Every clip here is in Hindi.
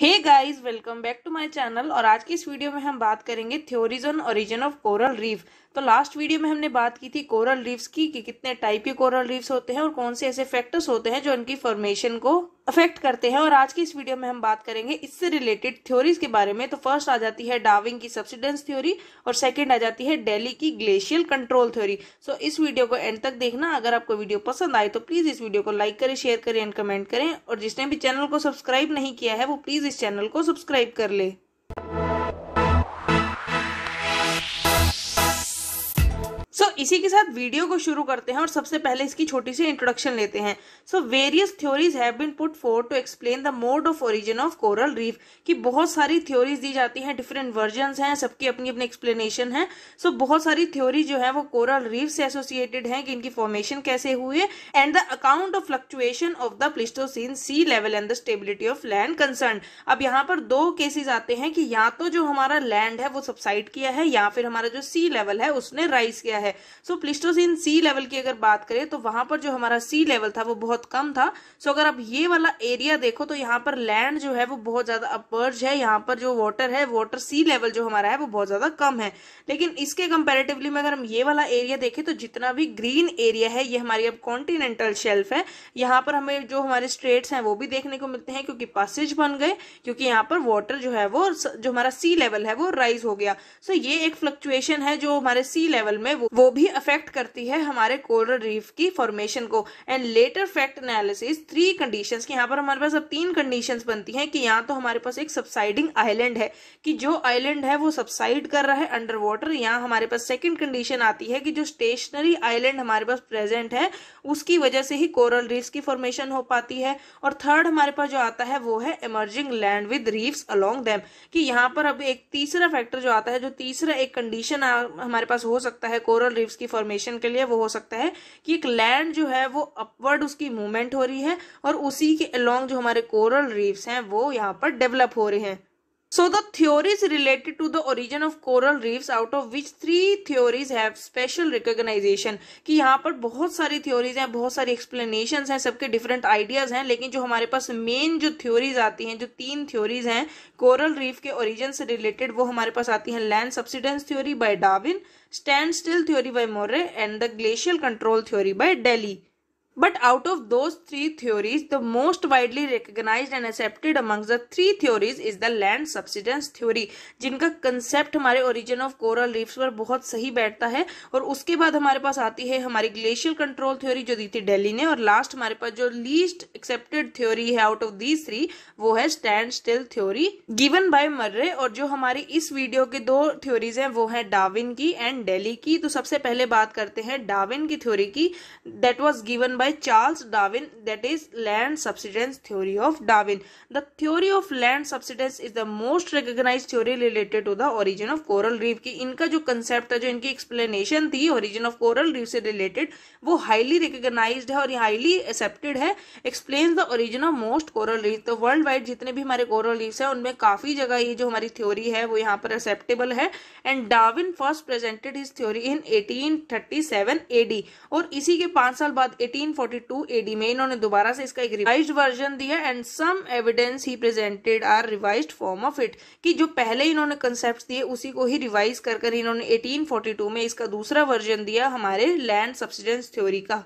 Hey guys welcome back to my channel और आज की इस वीडियो में हम बात करेंगे theories on origin of coral reef तो लास्ट वीडियो में हमने बात की थी कोरल रीफ्स की कि कितने टाइप के कोरल रीफ्स होते हैं और कौन से ऐसे फैक्टर्स होते हैं जो इनकी फॉर्मेशन को अफेक्ट करते हैं और आज की इस वीडियो में हम बात करेंगे इससे रिलेटेड थ्योरीज के बारे में तो फर्स्ट आ जाती है डाविंग की सब्सिडेंस थ्योरी और सेकंड आ जाती है डेली की glacial control theory so so, इस वीडियो को एंड तक देखना अगर आपको वीडियो पसंद आए तो प्लीज इस वीडियो को लाइक करें शेयर करें एंड कमेंट करें और जिसने भी चैनल को सब्सक्राइब नहीं किया है वो प्लीज इस चैनल को सब्सक्राइब कर ले सो so, इसी के साथ वीडियो को शुरू करते हैं और सबसे पहले इसकी छोटी सी इंट्रोडक्शन लेते हैं so various theories have been put for to explain the mode of origin of coral reef कि बहुत सारी थ्योरीज दी जाती हैं डिफरेंट वर्जन हैं सबकी अपनी अपनी एक्सप्लेनेशन है सो so, बहुत सारी थ्योरी जो है वो कोरल रीफ से एसोसिएटेड है कि इनकी फॉर्मेशन कैसे हुई है and the account of fluctuation of the Pleistocene sea level and the stability of land concern अब यहाँ पर दो केसेज आते हैं कि या तो जो हमारा लैंड है वो सबसाइड किया है या फिर हमारा जो सी लेवल है उसने राइज किया है है so so, Pleistocene sea level की अगर बात करें तो वहां पर जो हमारा सी लेवल था वो बहुत कम था सो so, अगर आप ये वाला एरिया देखो तो यहाँ पर लैंड जो है वो बहुत ज्यादा अपर्ज है यहाँ पर जो वॉटर है वॉटर सी लेवल जो हमारा है वो बहुत ज्यादा कम है लेकिन इसके कंपेरेटिवली में अगर हम ये वाला एरिया देखें तो जितना भी ग्रीन एरिया है ये हमारी अब कॉन्टिनेंटल शेल्फ है यहाँ पर हमें जो हमारे स्ट्रेट्स हैं वो भी देखने को मिलते हैं क्योंकि पासेज बन गए क्योंकि यहाँ पर वाटर जो है वो जो हमारा सी लेवल है वो राइज हो गया सो so, ये एक फ्लक्चुएशन है जो हमारे सी लेवल में वो भी अफेक्ट करती है हमारे कोरल रीफ की फॉर्मेशन को and later fact analysis three conditions की यहाँ पर हमारे पास अब तीन कंडीशंस बनती हैं कि यहाँ तो हमारे पास एक सबसाइडिंग आइलैंड है कि जो आइलैंड है वो सबसाइड कर रहा है अंडर वाटर यहाँ हमारे पास सेकेंड कंडीशन आती है कि जो स्टेशनरी आइलैंड हमारे पास प्रेजेंट है उसकी वजह से ही कोरल रीफ्स की फॉर्मेशन हो पाती है और थर्ड हमारे पास जो आता है वो है emerging land with reefs along them कि यहाँ पर अब एक तीसरा फैक्टर जो आता है जो तीसरा एक कंडीशन हमारे पास हो सकता है कोरल कोरल रीफ्स की फॉर्मेशन के लिए वो हो सकता है कि एक लैंड जो है वो अपवर्ड उसकी मूवमेंट हो रही है और उसी के अलोंग जो हमारे कोरल रीफ्स हैं वो यहाँ पर डेवलप हो रहे हैं so the theories related to the origin of coral reefs out of which three theories have special recognition कि यहाँ पर बहुत सारी थ्योरीज हैं बहुत सारी एक्सप्लेनेशन हैं सबके डिफरेंट आइडियाज हैं लेकिन जो हमारे पास मेन जो थ्योरीज आती हैं जो तीन थ्योरीज हैं कोरल रीफ के ओरिजिन से रिलेटेड वो हमारे पास आती हैं land subsidence theory by Darwin standstill theory by Moray and the glacial control theory by Delhi. But out of दो three theories the most widely recognized and accepted among the three theories is the land subsidence theory जिनका कंसेप्ट हमारे ओरिजिन ऑफ कोरल रीफ्स पर बहुत सही बैठता है और उसके बाद हमारे पास आती है हमारी ग्लेशियल कंट्रोल थ्योरी जो दी थी डेली ने और लास्ट हमारे पास जो लीस्ट एक्सेप्टेड थ्योरी है आउट ऑफ दीज थ्री वो है stand still theory given by Murray और जो हमारी इस वीडियो के दो थ्योरीज हैं वो है डाविन की एंड डेली की तो सबसे पहले बात करते हैं डाविन की थ्योरी की that was given by by Charles Darwin that is land subsidence theory of Darwin. The theory of land subsidence is the most recognized theory related to the origin of coral reef की इनका जो कंसेप्ट था जो इनकी एक्सप्लेनेशन थी ओरिजिन ऑफ कोरल रीफ से रिलेटेड वो हाईली रिकग्नाइज्ड है और हाईली एक्सेप्टेड है explain the origin of most coral reef तो वर्ल्ड वाइड जितने भी हमारे कोरल रीफ्स हैं उनमें काफ़ी जगह ये जो हमारी थ्योरी है वो यहाँ पर एक्सेप्टेबल है and Darwin first presented his theory in 1837 AD और इसी के पाँच साल बाद एटीन 1942 एडी में इन्होंने दोबारा से इसका एक रिवाइज्ड वर्जन दिया and some evidence he presented our revised form of it कि जो पहले इन्होंने कंसेप्ट दिए उसी को ही रिवाइज कर कर इन्होंने 1842 में इसका दूसरा वर्जन दिया हमारे लैंड सब्सिडेंस थ्योरी का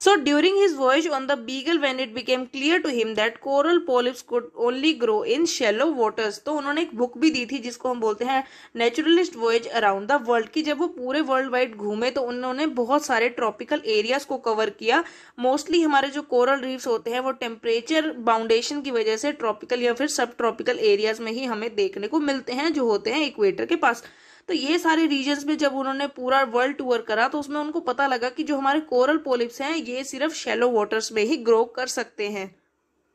So during his voyage on the Beagle when it became clear to him that coral polyps could only grow in shallow waters तो उन्होंने एक बुक भी दी थी जिसको हम बोलते हैं naturalist voyage around the world की जब वो पूरे वर्ल्ड वाइड घूमे तो उन्होंने बहुत सारे ट्रॉपिकल एरियाज को कवर किया मोस्टली हमारे जो कोरल रीफ्स होते हैं वो टेम्परेचर बाउंडेशन की वजह से ट्रॉपिकल या फिर सब ट्रॉपिकल एरियाज में ही हमें देखने को मिलते हैं जो होते हैं इक्वेटर के पास तो ये सारे रीजन्स में जब उन्होंने पूरा वर्ल्ड टूर करा तो उसमें उनको पता लगा कि जो हमारे कोरल पोलिप्स हैं ये सिर्फ शेलो वाटर्स में ही ग्रो कर सकते हैं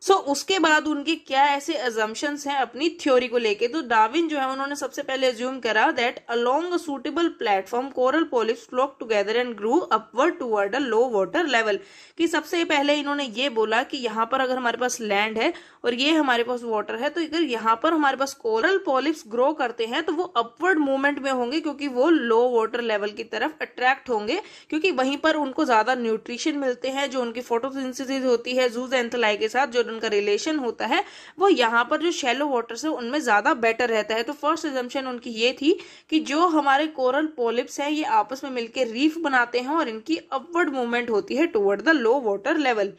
सो so, उसके बाद उनके क्या ऐसे एजम्पन हैं अपनी थ्योरी को लेके तो डाविन जो है उन्होंने सबसे पहले एज्यूम करा that along a suitable platform coral polyps flock together and grew upward toward a low water level कि सबसे पहले इन्होंने ये बोला कि यहाँ पर अगर हमारे पास लैंड है और ये हमारे पास वाटर है तो अगर यहाँ पर हमारे पास कोरल पोलिप्स ग्रो करते हैं तो वो अपवर्ड मूवमेंट में होंगे क्योंकि वो लो वाटर लेवल की तरफ अट्रैक्ट होंगे क्योंकि वहीं पर उनको ज्यादा न्यूट्रिशन मिलते हैं जो उनकी फोटोसिंथेसिस होती है जूज एंथलाई के साथ जो उनका रिलेशन होता है वो यहाँ पर जो शेलो वाटर्स है उनमें ज़्यादा बेटर रहता है तो फर्स्ट एजम्पन उनकी ये थी कि जो हमारे कोरल पोलिप्स हैं ये आपस में मिलकर रीफ बनाते हैं और इनकी अपवर्ड मूवमेंट होती है toward the low water level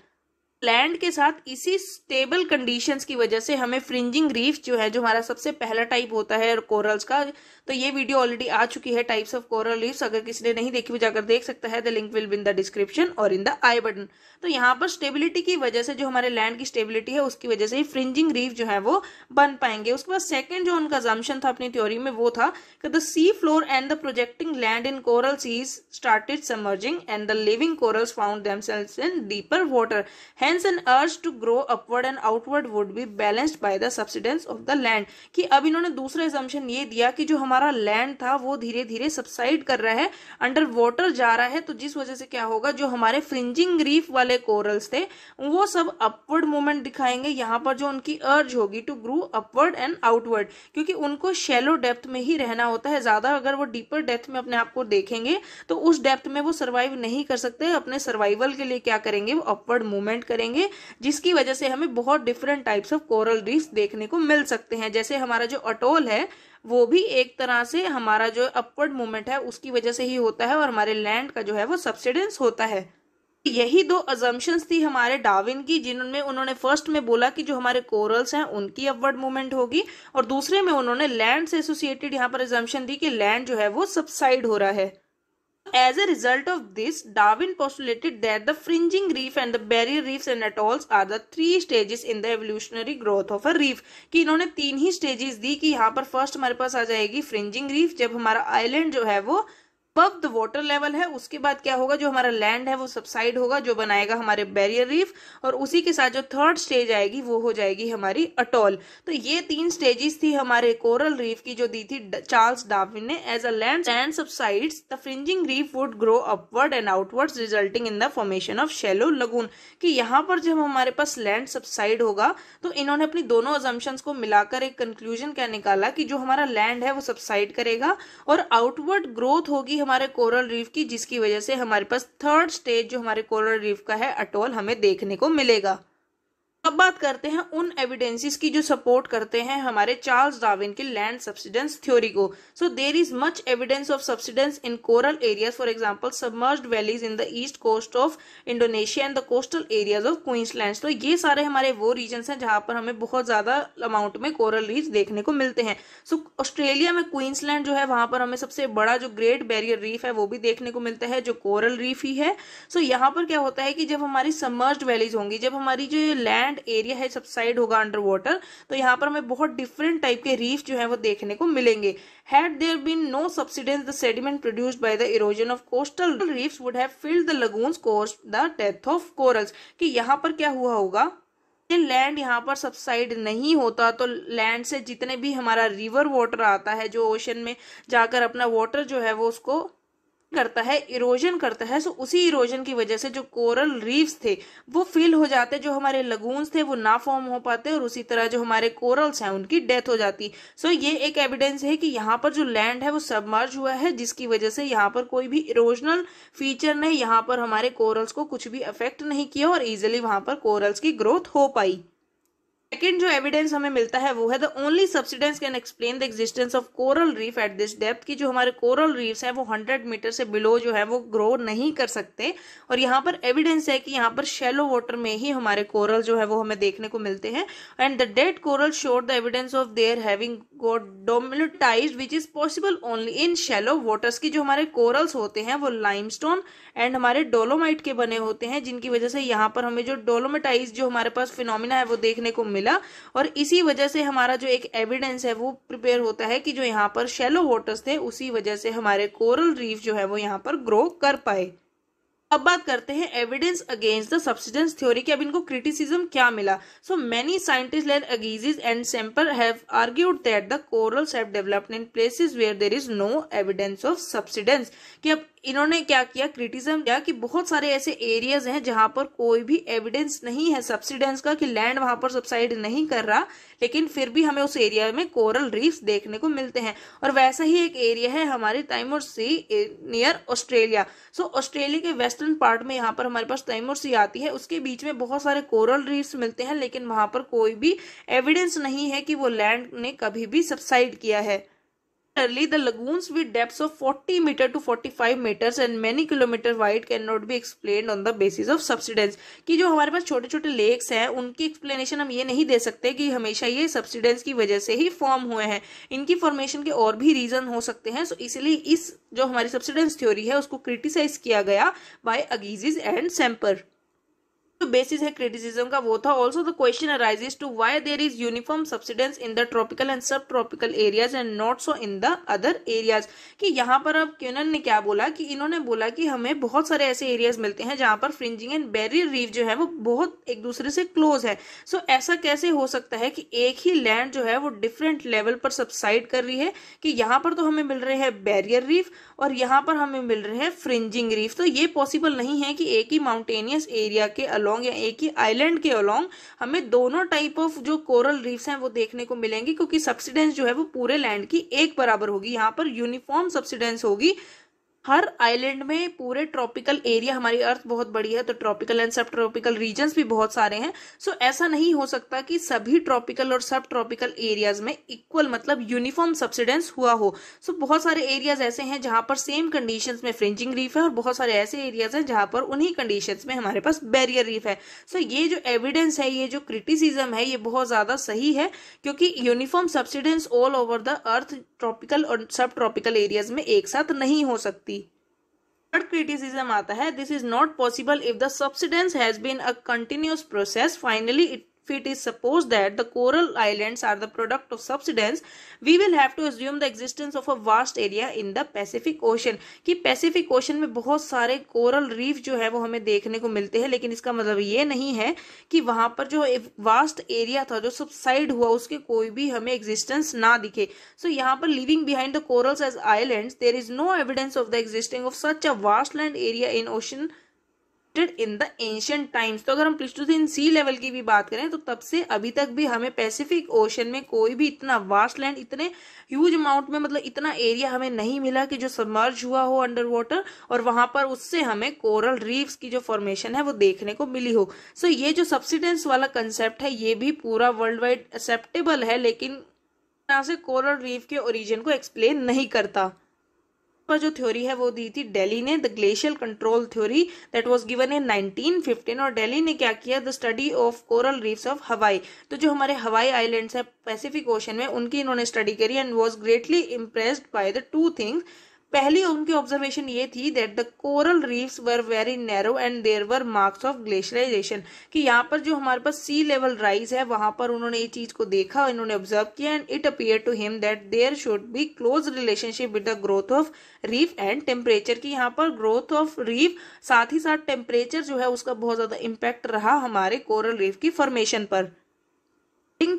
land के साथ इसी स्टेबल कंडीशंस की वजह से हमें फ्रिंजिंग रीफ जो है जो हमारा सबसे पहला टाइप होता है कोरल्स का तो ये वीडियो ऑलरेडी आ चुकी है टाइप्स ऑफ कोरल रीफ्स अगर किसी ने नहीं देखी वो जाकर देख सकता है the link will be in the description और इन द आई बटन तो यहाँ पर स्टेबिलिटी की वजह से जो हमारे लैंड की स्टेबिलिटी है उसकी वजह से ही फ्रिंजिंग रीफ जो है वो बन पाएंगे उसके बाद सेकेंड जो उनका जम्पन था अपनी थ्योरी में वो था कि the sea floor and the projecting land in coral seas started submerging and the living corals found themselves in deeper water है hence an urge to grow upward and outward would be balanced by the subsidence of the land कि अब इन्होंने दूसरा assumption ये दिया कि जो हमारा land था वो धीरे धीरे subside कर रहा है अंडर वाटर जा रहा है तो जिस वजह से क्या होगा जो हमारे फ्रिंजिंग रीफ वाले कोरल्स थे वो सब अपवर्ड मूवमेंट दिखाएंगे यहाँ पर जो उनकी अर्ज होगी to grow upward and outward क्योंकि उनको शेलो डेप्थ में ही रहना होता है ज्यादा अगर वो डीपर डेप्थ में अपने आप को देखेंगे तो उस डेप्थ में वो सर्वाइव नहीं कर सकते अपने सर्वाइवल के लिए क्या करेंगे वो अपवर्ड मूवमेंट करेंगे करेंगे जिसकी वजह से हमें बहुत different types of coral reef देखने को मिल सकते हैं जैसे हमारा जो अटोल है वो भी एक तरह से हमारा जो अपवर्ड मूवमेंट है उसकी वजह से ही होता है और हमारे लैंड का जो है वो सब्सिडेंस होता है यही दो अजम्पन्स थी हमारे डाविन की जिनमें उन्होंने फर्स्ट में बोला कि जो हमारे कोरल्स हैं उनकी अपवर्ड मूवमेंट होगी और दूसरे में उन्होंने लैंड से एसोसिएटेड यहाँ पर एजम्पन दी कि लैंड जो है वो सबसाइड हो रहा है As a result of this, Darwin postulated that the fringing reef and the barrier reefs and atolls are the three stages in the evolutionary growth of a reef कि इन्होंने तीन ही स्टेजेस दी कि यहाँ पर फर्स्ट हमारे पास आ जाएगी फ्रिंजिंग रीफ जब हमारा आइलैंड जो है वो अबव द वॉटर लेवल है उसके बाद क्या होगा जो हमारा लैंड है वो सबसाइड होगा जो बनाएगा हमारे बैरियर रीफ और उसी के साथ जो थर्ड स्टेज आएगी वो हो जाएगी हमारी अटोल तो ये तीन स्टेजेस थी हमारे कोरल रीफ की जो दी थी चार्ल्स डार्विन ने as a land and subsides the fringing reef would grow upward and outwards resulting in the formation of shallow lagoon कि यहाँ पर जब हमारे पास लैंड सबसाइड होगा तो इन्होंने अपनी दोनों अजम्पन्स को मिलाकर एक कंक्लूजन क्या निकाला कि जो हमारा लैंड है वो सबसाइड करेगा और आउटवर्ड ग्रोथ होगी हमारे कोरल रीफ की जिसकी वजह से हमारे पास थर्ड स्टेज जो हमारे कोरल रीफ का है अटोल हमें देखने को मिलेगा अब बात करते हैं उन एविडेंसेस की जो सपोर्ट करते हैं हमारे चार्ल्स डार्विन के लैंड सब्सिडेंस थ्योरी को so there is much evidence of subsidence in coral areas for example submerged valleys in the east coast of Indonesia and the coastal areas of Queensland तो ये सारे हमारे वो रीजन हैं जहां पर हमें बहुत ज्यादा अमाउंट में कोरल रीफ देखने को मिलते हैं सो so, ऑस्ट्रेलिया में क्वींसलैंड जो है वहां पर हमें सबसे बड़ा जो ग्रेट बैरियर रीफ है वो भी देखने को मिलता है जो कोरल रीफ ही है सो so, यहाँ पर क्या होता है कि जब हमारी सबमर्ज्ड वैलीज होंगी जब हमारी जो लैंड लैंड एरिया है सबसाइड होगा अंडर वाटर तो यहाँ पर हमें बहुत डिफरेंट टाइप के रीफ जो है वो देखने को मिलेंगे had there been no subsidence the sediment produced by the erosion of coastal reefs would have filled the lagoons cause the death of corals कि यहाँ पर क्या हुआ होगा लैंड यहाँ पर सबसाइड नहीं होता तो लैंड से जितने भी हमारा रिवर वाटर आता है जो ओशन में जाकर अपना वाटर जो है वो उसको करता है इरोजन करता है सो उसी इरोजन की वजह से जो कोरल रीव्स थे वो फिल हो जाते जो हमारे लगून्स थे वो ना फॉर्म हो पाते और उसी तरह जो हमारे कोरल्स हैं उनकी डेथ हो जाती सो ये एक एविडेंस है कि यहाँ पर जो लैंड है वो सबमर्ज हुआ है जिसकी वजह से यहाँ पर कोई भी इरोजनल फीचर ने यहाँ पर हमारे कोरल्स को कुछ भी अफेक्ट नहीं किया और इजिली वहां पर कोरल्स की ग्रोथ हो पाई सेकेंड जो एविडेंस हमें मिलता है वो है the only subsidence can explain the existence of coral reef at this depth की जो हमारे कोरल रीफ्स हैं वो हंड्रेड मीटर से बिलो जो है वो ग्रो नहीं कर सकते और यहाँ पर एविडेंस है कि यहाँ पर शेलो वाटर में ही हमारे कोरल जो है वो हमें देखने को मिलते हैं and the dead coral showed the evidence of their having got dolomitized which is possible only in shallow waters की जो हमारे कोरल्स होते हैं वो लाइमस्टोन एंड हमारे डोलोमाइट के बने होते हैं जिनकी वजह से यहाँ पर हमें जो डोलोमेटाइज जो हमारे पास फिनोमिना है वो देखने को मिल मिला और इसी वजह से हमारा जो एक एविडेंस है वो प्रिपेयर होता है कि जो यहाँ पर शेलो वाटर्स थे उसी वजह से हमारे कोरल रीफ जो है वो यहाँ पर ग्रो कर पाए अब बात करते हैं evidence against the subsidence theory की अब इनको क्रिटिसिज्म क्या मिला so many scientists like Agassiz and Semper have argued that the corals have developed in places where there is no evidence of subsidence कि अब इन्होंने क्या किया क्रिटिज्म किया कि बहुत सारे ऐसे एरियाज हैं जहां पर कोई भी एविडेंस नहीं है सब्सिडेंस का कि लैंड वहां पर सब्साइड नहीं कर रहा लेकिन फिर भी हमें उस एरिया में कोरल रीफ्स देखने को मिलते हैं और वैसा ही एक एरिया है हमारे Timor sea near Australia so Australia के वेस्टर्न पार्ट में यहाँ पर हमारे पास ताइमोर सी आती है उसके बीच में बहुत सारे कोरल रीफ्स मिलते हैं लेकिन वहां पर कोई भी एविडेंस नहीं है कि वो लैंड ने कभी भी सब्साइड किया है Similarly, the lagoons with depths of 40 meter to 45 meters and many kilometer wide cannot be explained on the basis of subsidence कि जो हमारे पास छोटे छोटे lakes हैं उनकी explanation हम ये नहीं दे सकते कि हमेशा ये subsidence की वजह से ही form हुए हैं इनकी formation के और भी reason हो सकते हैं so, इसलिए इस जो हमारी subsidence theory है उसको criticize किया गया by Agassiz and Semper. Basis है क्रिटिसिज्म का वो था also the question arises to why there is uniform subsidence in the tropical and subtropical areas and not so in the other areas कि यहाँ पर अब क्यूनन ने क्या बोला कि इन्होंने बोला कि हमें बहुत सारे ऐसे एरियाज मिलते हैं जहाँ पर फ्रिंजिंग एंड बैरियर रीफ जो है वो बहुत एक दूसरे से क्लोज है सो so, ऐसा कैसे हो सकता है कि एक ही लैंड जो है वो डिफरेंट लेवल पर सब्साइड कर रही है कि यहाँ पर तो हमें मिल रहे हैं बैरियर रीफ और यहाँ पर हमें मिल रहे हैं फ्रिंजिंग रीफ तो ये पॉसिबल नहीं है कि एक ही माउंटेनियस एरिया के अलोंग या एक ही आइलैंड के अलोंग हमें दोनों टाइप ऑफ जो कोरल रीफ्स हैं वो देखने को मिलेंगे क्योंकि सब्सिडेंस जो है वो पूरे लैंड की एक बराबर होगी यहाँ पर यूनिफॉर्म सब्सिडेंस होगी हर आइलैंड में पूरे ट्रॉपिकल एरिया हमारी अर्थ बहुत बड़ी है तो tropical and subtropical region भी बहुत सारे हैं सो so, ऐसा नहीं हो सकता कि सभी ट्रॉपिकल और सब ट्रॉपिकल एरियाज में इक्वल मतलब यूनिफॉर्म सब्सिडेंस हुआ हो सो so, बहुत सारे एरियाज ऐसे हैं जहां पर सेम कंडीशन में फ्रिंजिंग रीफ है और बहुत सारे ऐसे एरियाज हैं जहां पर उन्हीं कंडीशन में हमारे पास बैरियर रीफ है सो so, ये जो एविडेंस है ये जो क्रिटिसिज्म है ये बहुत ज्यादा सही है क्योंकि uniform subsidence all over the earth tropical और सब ट्रॉपिकल एरियाज में एक साथ नहीं हो सकती थर्ड क्रिटिसिज्म आता है this is not possible if the subsidence has been a continuous process finally it if it is supposed that the coral islands are the product of subsidence we will have to assume the existence of a vast area in the pacific ocean ki pacific ocean mein bahut sare coral reef jo hai wo hame dekhne ko milte hain lekin iska matlab ye nahi hai ki wahan par jo vast area tha jo subside hua uske koi bhi hame existence na dikhe so, yahan par leaving behind the corals as islands there is no evidence of the existing of such a vast land area in ocean adopted in the ancient times तो अगर हम प्लिस्टोसिन सी लेवल की भी बात करें तो तब से अभी तक भी हमें पैसिफिक ओशन में कोई भी इतना वास्ट लैंड इतने ह्यूज अमाउंट में मतलब इतना एरिया हमें नहीं मिला कि जो सबमर्ज हुआ हो अंडर वाटर और वहां पर उससे हमें कोरल रीफ्स की जो फॉर्मेशन है वो देखने को मिली हो सो so, ये जो सब्सिडेंस वाला कंसेप्ट है ये भी पूरा वर्ल्ड वाइड एक्सेप्टेबल है लेकिन से कोरल रीफ के ओरिजिन को एक्सप्लेन नहीं करता पर जो थ्योरी है वो दी थी डेली ने the glacial control theory that was given in 1915 और डेली ने क्या किया the study of coral reefs of Hawaii तो जो हमारे हवाई आइलैंड्स हैं पैसिफिक ओशन में उनकी इन्होंने स्टडी करी and was greatly impressed by the two things पहली उनकी ऑब्जर्वेशन ये थी that the coral reefs were very narrow and there were marks of glacierization कि यहाँ पर जो हमारे पास सी लेवल राइज है वहां पर उन्होंने ये चीज को देखा इन्होंने ऑब्जर्व किया and it appear to him that there should be close relationship with the growth of reef and temperature की यहाँ पर ग्रोथ ऑफ रीफ साथ ही साथ टेम्परेचर जो है उसका बहुत ज्यादा इम्पैक्ट रहा हमारे कोरल रीफ की फॉर्मेशन पर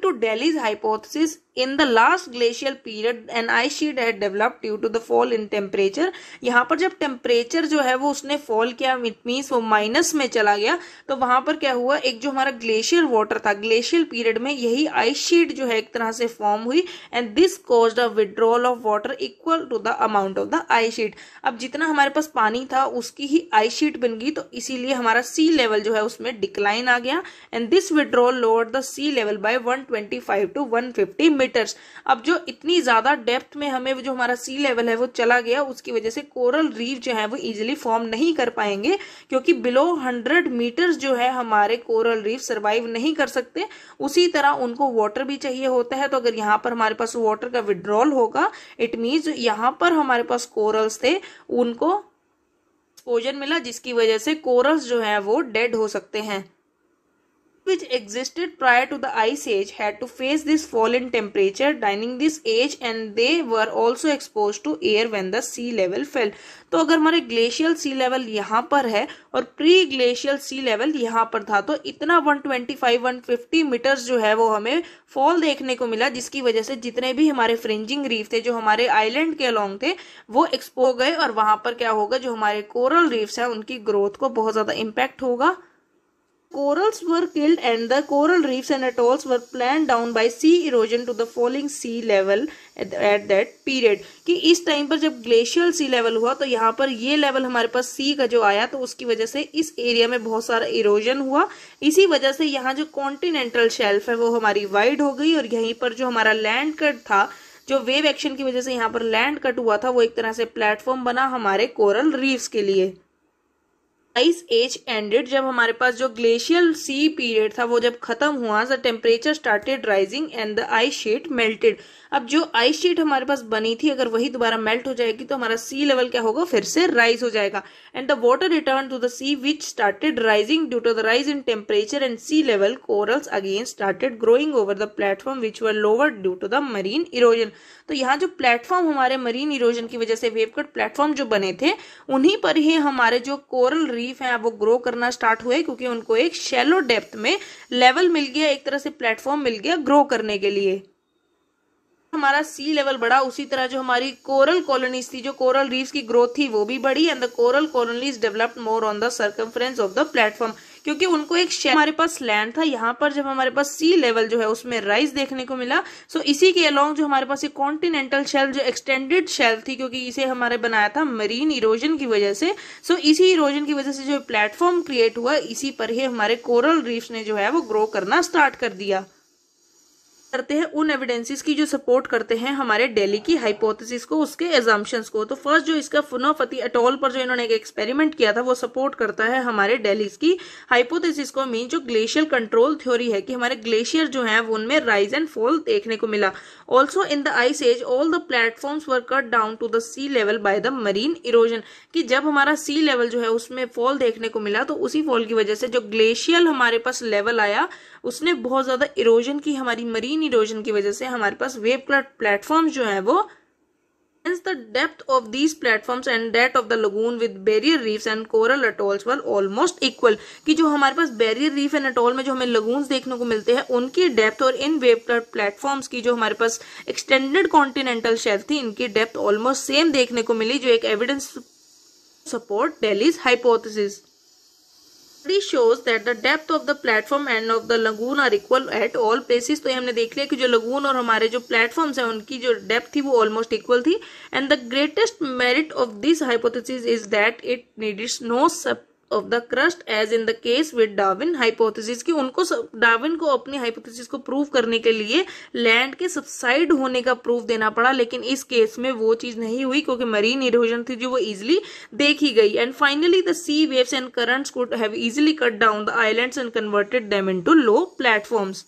to Daly's hypothesis in the last glacial period an ice sheet had developed due to the fall in temperature यहाँ पर जब टेम्परेचर जो है वो उसने फॉल किया इट मीन्स वो माइनस में चला गया तो वहां पर क्या हुआ एक जो हमारा ग्लेशियर वाटर था ग्लेशियल पीरियड में यही आइस शीट जो है एक तरह से फॉर्म हुई and this cause the withdrawal of water equal to the amount of the ice sheet अब जितना हमारे पास पानी था उसकी ही आइस शीट बन गई तो इसीलिए हमारा सी लेवल जो है उसमें डिक्लाइन आ गया and this withdrawal lower the sea level by one twenty five to one fifty orbiters अब जो इतनी ज्यादा डेप्थ में हमें जो हमारा सी लेवल है वो चला गया उसकी वजह से कोरल रीफ जो है वो इजिली फॉर्म नहीं कर पाएंगे क्योंकि बिलो हंड्रेड मीटर्स जो है हमारे कोरल रीफ सर्वाइव नहीं कर सकते उसी तरह उनको वाटर भी चाहिए होता है तो अगर यहाँ पर हमारे पास वाटर का विड्रॉल होगा इट मीन्स यहाँ पर हमारे पास कोरल्स थे उनको एक्सपोजर मिला जिसकी वजह से कोरल्स जो है वो डेड हो सकते हैं which existed prior to the ice age had to face this fall in temperature during this age and they were also exposed to air when the sea level fell तो अगर हमारे ग्लेशियल सी लेवल यहाँ पर है और प्री ग्लेशियल सी लेवल यहाँ पर था तो इतना 125 150 मीटर्स जो है वो हमें फॉल देखने को मिला जिसकी वजह से जितने भी हमारे फ्रिंजिंग रीफ थे जो हमारे आइलैंड के अलोंग थे वो एक्सपो गए और वहां पर क्या होगा जो हमारे कोरल रीफ्स हैं उनकी ग्रोथ को बहुत ज़्यादा इम्पैक्ट होगा corals were killed and the coral reefs and atolls were planned down by sea erosion to the falling sea level at that period कि इस टाइम पर जब ग्लेशियल सी लेवल हुआ तो यहाँ पर ये लेवल हमारे पास सी का जो आया तो उसकी वजह से इस एरिया में बहुत सारा इरोजन हुआ इसी वजह से यहाँ जो कॉन्टिनेंटल शेल्फ है वो हमारी वाइड हो गई और यहीं पर जो हमारा लैंड कट था जो वेव एक्शन की वजह से यहाँ पर लैंड कट हुआ था वो एक तरह से प्लेटफॉर्म बना हमारे कोरल रीफ्स के लिए आइस एज एंडेड जब हमारे पास जो ग्लेशियल सी पीरियड था वो जब खत्म हुआ the temperature started rising and the ice sheet melted अब जो आइस शीट हमारे पास बनी थी अगर वही दोबारा मेल्ट हो जाएगी तो हमारा सी लेवल क्या होगा फिर से राइज हो जाएगा and the water return to the sea which started rising due to the rise in temperature and sea level corals again started growing over the platform which were lower due to the marine erosion तो यहाँ जो प्लेटफॉर्म हमारे मरीन इरोजन की वजह से वेवकट प्लेटफॉर्म जो बने थे उन्हीं पर ही हमारे जो कोरल रीफ हैं वो ग्रो करना स्टार्ट हुए क्योंकि उनको एक शेलो डेप्थ में लेवल मिल गया एक तरह से प्लेटफॉर्म मिल गया ग्रो करने के लिए हमारा सी लेवल बढ़ा उसी तरह जो हमारी कोरल कॉलोनीज थी जो कोरल रीफ्स की ग्रोथ थी वो भी बढ़ी and the coral colonies developed more on the circumference of the platform क्योंकि उनको एक हमारे पास लैंड था यहाँ पर जब हमारे पास सी लेवल जो है उसमें राइज देखने को मिला सो इसी के अलॉन्ग जो हमारे पास एक कॉन्टिनेंटल शेल जो एक्सटेंडेड शेल थी क्योंकि इसे हमारे बनाया था मरीन इरोजन की वजह से सो इसी इरोजन की वजह से जो प्लेटफॉर्म क्रिएट हुआ इसी पर ही हमारे कोरल रीफ्स ने जो है वो ग्रो करना स्टार्ट कर दिया करते हैं उन एविडेंसेस की जो सपोर्ट करते हैं हमारे डेली की हाइपोथेसिस को उसके एजम्पन्स को तो फर्स्ट जो इसका फुनोफती अटोल पर जो इन्होंने एक एक्सपेरिमेंट किया था वो सपोर्ट करता है हमारे डेली की हाइपोथेसिस को मीन जो ग्लेशियर कंट्रोल थ्योरी है कि हमारे ग्लेशियर जो है उनमें राइज एंड फॉल देखने को मिला also in the ice age all the platform were cut down to the sea level by the marine erosion कि जब हमारा सी लेवल जो है उसमें फॉल देखने को मिला तो उसी फॉल की वजह से जो ग्लेशियल हमारे पास लेवल आया उसने बहुत ज्यादा इरोजन की हमारी मरीन इरोजन की वजह से हमारे पास वेव प्लेटफॉर्म जो है वो depth of these platform and that of the lagoon with barrier reef and coral atolls were almost equal कि जो हमारे पास बैरियर रीफ एंड अटोल में जो हमें लगून देखने को मिलते हैं उनकी डेप्थ और इन वेब प्लेटफॉर्म की जो हमारे पास एक्सटेंडेड कॉन्टिनेंटल शेल थी इनकी डेप्थ ऑलमोस्ट सेम देखने को मिली जो एक evidence support Daly's hypothesis three shows that the depth of the platform and of the lagoon are equal at all places तो ये हमने देख लिया कि जो लगून और हमारे जो प्लेटफॉर्म्स हैं उनकी जो डेप्थ थी वो ऑलमोस्ट इक्वल थी and the greatest merit of this hypothesis is that it need no sub of the crust as in the case with Darwin hypothesis की उनको डार्विन को अपनी हाइपोथेसिस को प्रूव करने के लिए लैंड के सबसाइड होने का प्रूफ देना पड़ा लेकिन इस केस में वो चीज नहीं हुई क्योंकि मरीन इरोजन थी जो वो इजिली देखी गई and finally the sea waves and currents could have easily cut down the islands and converted them into low platforms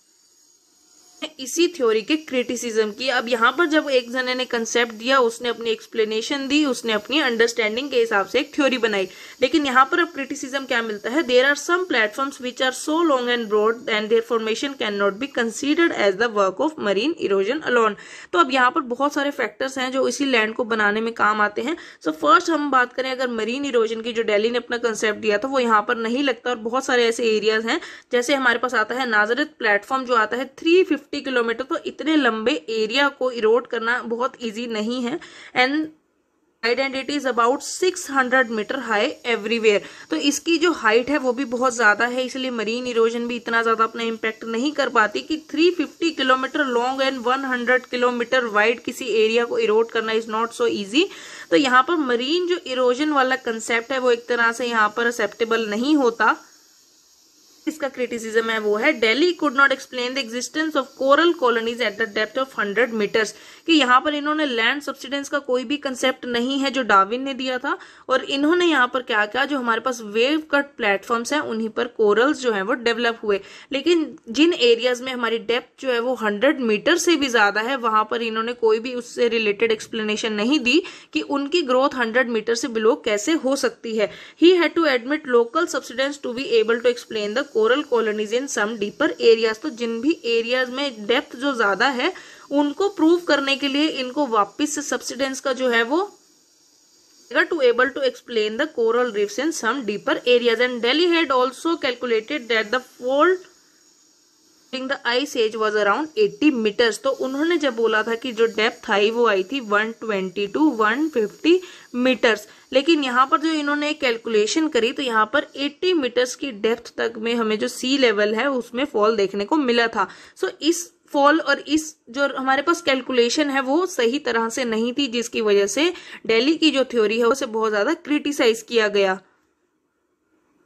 इसी थ्योरी के क्रिटिसिज्म की अब यहाँ पर जब एक जने ने कंसेप्ट दिया उसने अपनी एक्सप्लेनेशन दी उसने अपनी अंडरस्टैंडिंग के हिसाब से एक थ्योरी बनाई लेकिन यहाँ पर अब क्रिटिसिज्म क्या मिलता है there are some platforms which are so long and broad and their formation can not be considered as the work of marine erosion alone तो अब यहाँ पर बहुत सारे फैक्टर्स हैं जो इसी लैंड को बनाने में काम आते हैं सो so फर्स्ट हम बात करें अगर मरीन इरोजन की जो डेली ने अपना कंसेप्ट दिया था वो यहाँ पर नहीं लगता और बहुत सारे ऐसे एरियाज हैं जैसे हमारे पास आता है नाजरत प्लेटफॉर्म जो आता है थ्री फिफ्टी किलोमीटर तो इतने लंबे एरिया को इरोड करना बहुत ईजी नहीं है and identity is about 600 metre high everywhere तो इसकी जो हाइट है वो भी बहुत ज़्यादा है इसलिए मरीन इरोजन भी इतना ज़्यादा अपना इम्पैक्ट नहीं कर पाती कि 350 kilometre long and 100 kilometre wide किसी एरिया को इरोड करना इज नॉट सो ईजी तो यहाँ पर मरीन जो इरोजन वाला कंसेप्ट है वो एक तरह से यहाँ पर एक्सेप्टेबल नहीं होता किसका क्रिटिसिज्म है वो है Daly could not explain the existence of coral colonies at the depth of hundred metres कि यहाँ पर इन्होंने लैंड सब्सिडेंस का कोई भी कंसेप्ट नहीं है जो डाविन ने दिया था और इन्होंने यहाँ पर क्या किया जो हमारे पास वेव कट प्लेटफॉर्म्स हैं उन्हीं पर कोरल्स जो है वो डेवलप हुए लेकिन जिन एरियाज में हमारी डेप्थ जो है वो हंड्रेड मीटर से भी ज्यादा है वहां पर इन्होंने कोई भी उससे रिलेटेड एक्सप्लेनेशन नहीं दी कि उनकी ग्रोथ हंड्रेड मीटर से बिलो कैसे हो सकती है he had to admit local subsidence to be able to explain the coral colonies in some deeper areas तो जिन भी एरियाज में डेप्थ जो ज्यादा है उनको प्रूव करने के लिए इनको वापिस सब्सिडेंस का जो है वो to able to explain the coral reefs in some deeper areas and Daly had also calculated that the fall the ice age was around eighty metres तो उन्होंने जब बोला था कि जो डेप्थ आई वो आई थी one twenty to one fifty metres लेकिन यहाँ पर जो इन्होंने कैलकुलेशन करी तो यहाँ पर एट्टी मीटर्स की डेप्थ तक में हमें जो सी लेवल है उसमें फॉल देखने को मिला था सो so, इस फॉल और इस जो हमारे पास कैलकुलेशन है वो सही तरह से नहीं थी जिसकी वजह से डेली की जो थ्योरी है उसे बहुत ज्यादा क्रिटिसाइज किया गया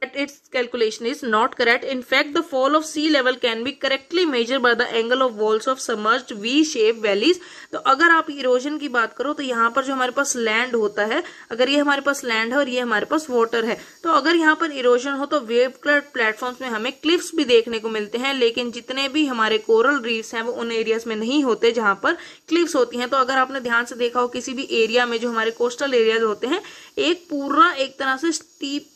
that its calculation is not correct. In fact, the fall of sea level can be correctly measured by the angle of walls of submerged V-shaped valleys. तो अगर आप इरोजन की बात करो तो यहाँ पर जो हमारे पास लैंड होता है अगर ये हमारे पास लैंड है और ये हमारे पास वाटर है तो अगर यहाँ पर इरोजन हो तो वेव प्लेटफॉर्म्स में हमें क्लिफ्स भी देखने को मिलते हैं लेकिन जितने भी हमारे कोरल रीफ्स हैं वो उन एरियाज में नहीं होते जहाँ पर क्लिफ्स होती हैं तो अगर आपने ध्यान से देखा हो किसी भी एरिया में जो हमारे कोस्टल एरियाज होते हैं एक पूरा एक तरह से स्टीप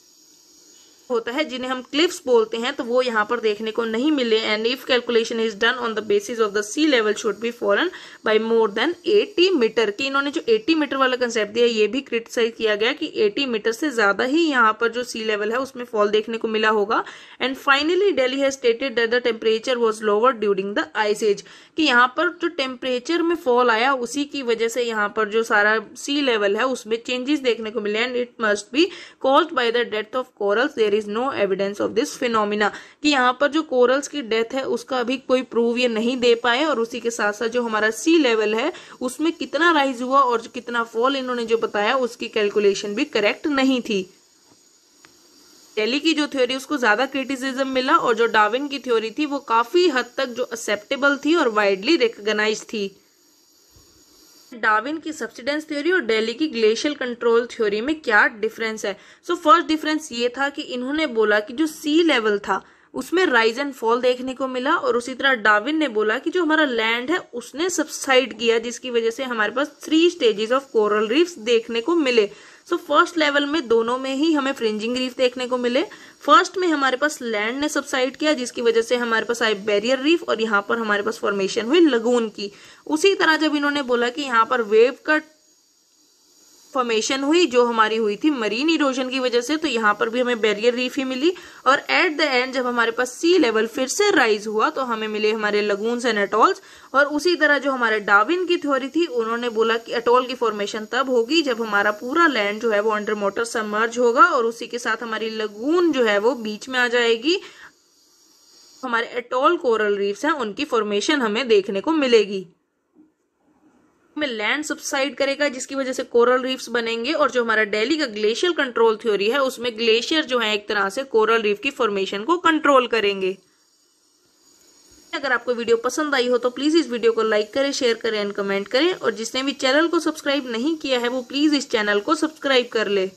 होता है जिन्हें हम क्लिफ्स बोलते हैं तो वो यहाँ पर देखने को नहीं मिले and if calculation is done on the basis of the sea level should be fallen by more than 80 metre कि इन्होंने जो 80 मीटर वाला कंसेप्ट दिया ये भी क्रिटिसाइज किया गया कि 80 मीटर से ज्यादा ही यहाँ पर जो सी लेवल है उसमें फॉल देखने को मिला होगा एंड फाइनली डेली है stated that the temperature was lower during the ice age कि यहाँ पर जो टेम्परेचर में फॉल आया उसी की वजह से यहाँ पर जो सारा सी लेवल है उसमें चेंजेस देखने को मिले and it must be cause by the death of corals there is no evidence of this phenomena कि यहाँ पर जो कोरल्स की डेथ है उसका अभी कोई प्रूव ये नहीं दे पाए और उसी के साथ साथ जो हमारा सी लेवल है उसमें कितना राइज हुआ और कितना फॉल इन्होंने जो बताया उसकी कैलकुलेशन भी करेक्ट नहीं थी टेली की जो थ्योरी उसको ज्यादा क्रिटिसिज्म मिला और जो डाविन की थ्योरी थी वो काफी हद तक जो एक्सेप्टेबल थी और वाइडली रिकग्नाइज थी डार्विन की सब्सिडेंस थ्योरी और डेली की ग्लेशियल कंट्रोल थ्योरी में क्या डिफरेंस है सो फर्स्ट डिफरेंस ये था कि इन्होंने बोला कि जो सी लेवल था उसमें राइज एंड फॉल देखने को मिला और उसी तरह डार्विन ने बोला कि जो हमारा लैंड है उसने सबसाइड किया जिसकी वजह से हमारे पास three stages of coral reefs देखने को मिले सो फर्स्ट लेवल में दोनों में ही हमें फ्रिंजिंग रीफ देखने को मिले फर्स्ट में हमारे पास लैंड ने सबसाइड किया जिसकी वजह से हमारे पास आए बैरियर रीफ और यहाँ पर हमारे पास फॉर्मेशन हुई लगून की उसी तरह जब इन्होंने बोला कि यहाँ पर वेव कट फॉर्मेशन हुई जो हमारी हुई थी मरीन इरोजन की वजह से तो यहाँ पर भी हमें बैरियर रीफ ही मिली और एट द एंड जब हमारे पास सी लेवल फिर से राइज हुआ तो हमें मिले हमारे लगून्स एंड अटोल्स और उसी तरह जो हमारे डाविन की थ्योरी थी उन्होंने बोला कि अटोल की फॉर्मेशन तब होगी जब हमारा पूरा लैंड जो है वो अंडर मोटर सबमर्ज होगा और उसी के साथ हमारी लगून जो है वो बीच में आ जाएगी हमारे अटोल कोरल रीफ्स हैं उनकी फॉर्मेशन हमें देखने को मिलेगी में लैंड सब्साइड करेगा जिसकी वजह से कोरल रीफ्स बनेंगे और जो हमारा डेली का ग्लेशियर कंट्रोल थ्योरी है उसमें ग्लेशियर जो है एक तरह से कोरल रीफ की फॉर्मेशन को कंट्रोल करेंगे अगर आपको वीडियो पसंद आई हो तो प्लीज़ इस वीडियो को लाइक करें शेयर करें एंड कमेंट करें और जिसने भी चैनल को सब्सक्राइब नहीं किया है वो प्लीज़ इस चैनल को सब्सक्राइब कर ले